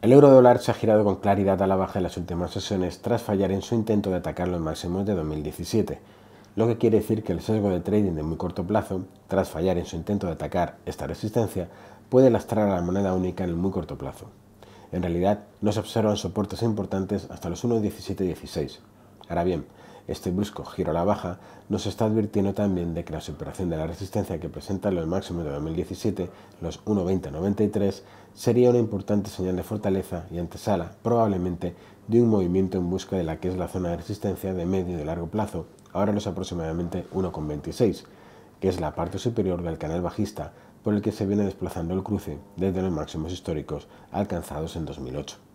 El euro dólar se ha girado con claridad a la baja en las últimas sesiones tras fallar en su intento de atacar los máximos de 2017, lo que quiere decir que el sesgo de trading de muy corto plazo, tras fallar en su intento de atacar esta resistencia, puede lastrar a la moneda única en el muy corto plazo. En realidad, no se observan soportes importantes hasta los 1.1716. Ahora bien, este brusco giro a la baja nos está advirtiendo también de que la superación de la resistencia que presenta los máximos de 2017, los 1.2093, sería una importante señal de fortaleza y antesala, probablemente, de un movimiento en busca de la que es la zona de resistencia de medio y largo plazo, ahora los aproximadamente 1,26, que es la parte superior del canal bajista por el que se viene desplazando el cruce desde los máximos históricos alcanzados en 2008.